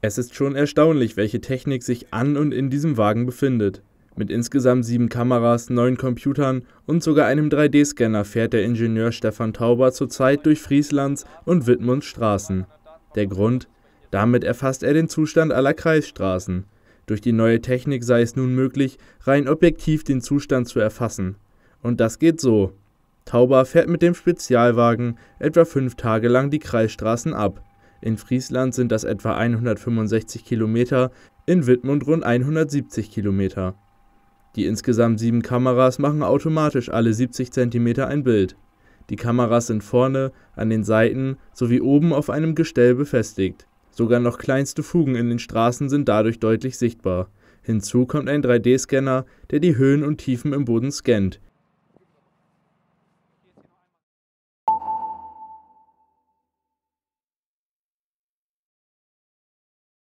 Es ist schon erstaunlich, welche Technik sich an und in diesem Wagen befindet. Mit insgesamt sieben Kameras, neun Computern und sogar einem 3D-Scanner fährt der Ingenieur Stefan Tauber zurzeit durch Frieslands und Wittmunds Straßen. Der Grund? Damit erfasst er den Zustand aller Kreisstraßen. Durch die neue Technik sei es nun möglich, rein objektiv den Zustand zu erfassen. Und das geht so. Tauber fährt mit dem Spezialwagen etwa fünf Tage lang die Kreisstraßen ab. In Friesland sind das etwa 165 Kilometer, in Wittmund rund 170 Kilometer. Die insgesamt sieben Kameras machen automatisch alle 70 Zentimeter ein Bild. Die Kameras sind vorne, an den Seiten sowie oben auf einem Gestell befestigt. Sogar noch kleinste Fugen in den Straßen sind dadurch deutlich sichtbar. Hinzu kommt ein 3D-Scanner, der die Höhen und Tiefen im Boden scannt